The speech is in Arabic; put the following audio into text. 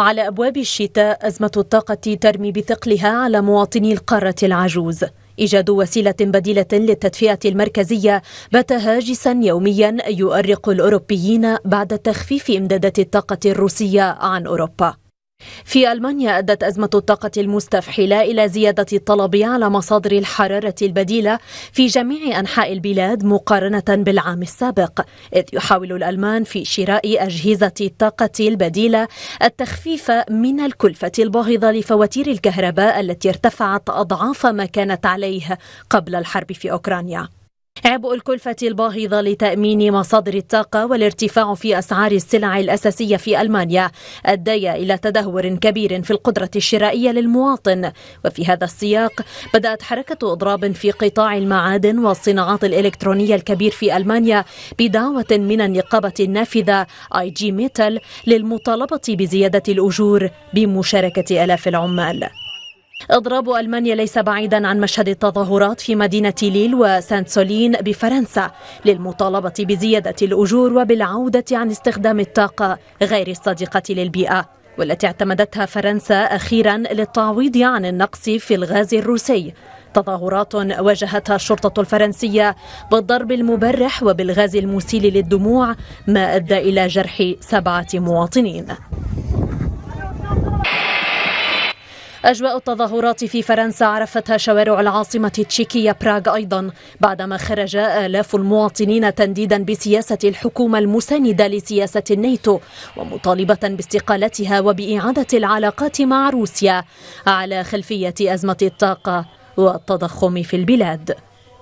على أبواب الشتاء أزمة الطاقة ترمي بثقلها على مواطني القارة العجوز إيجاد وسيلة بديلة للتدفئة المركزية بات هاجسا يوميا يؤرق الأوروبيين بعد تخفيف إمدادات الطاقة الروسية عن أوروبا في ألمانيا أدت أزمة الطاقة المستفحلة إلى زيادة الطلب على مصادر الحرارة البديلة في جميع أنحاء البلاد مقارنة بالعام السابق إذ يحاول الألمان في شراء أجهزة الطاقة البديلة التخفيف من الكلفة الباهظة لفواتير الكهرباء التي ارتفعت أضعاف ما كانت عليه قبل الحرب في أوكرانيا عبء الكلفة الباهظة لتأمين مصادر الطاقة والارتفاع في أسعار السلع الأساسية في ألمانيا أديا إلى تدهور كبير في القدرة الشرائية للمواطن وفي هذا السياق بدأت حركة إضراب في قطاع المعادن والصناعات الإلكترونية الكبير في ألمانيا بدعوة من النقابة النافذة آي جي ميتال للمطالبة بزيادة الأجور بمشاركة آلاف العمال اضراب المانيا ليس بعيدا عن مشهد التظاهرات في مدينه ليل وسانت سولين بفرنسا للمطالبه بزياده الاجور وبالعوده عن استخدام الطاقه غير الصادقه للبيئه والتي اعتمدتها فرنسا اخيرا للتعويض عن النقص في الغاز الروسي تظاهرات واجهتها الشرطة الفرنسية بالضرب المبرح وبالغاز المسيل للدموع ما أدى إلى جرح سبعة مواطنين أجواء التظاهرات في فرنسا عرفتها شوارع العاصمة التشيكية براغ أيضا بعدما خرج آلاف المواطنين تنديدا بسياسة الحكومة المساندة لسياسة الناتو ومطالبة باستقالتها وبإعادة العلاقات مع روسيا على خلفية أزمة الطاقة والتضخم في البلاد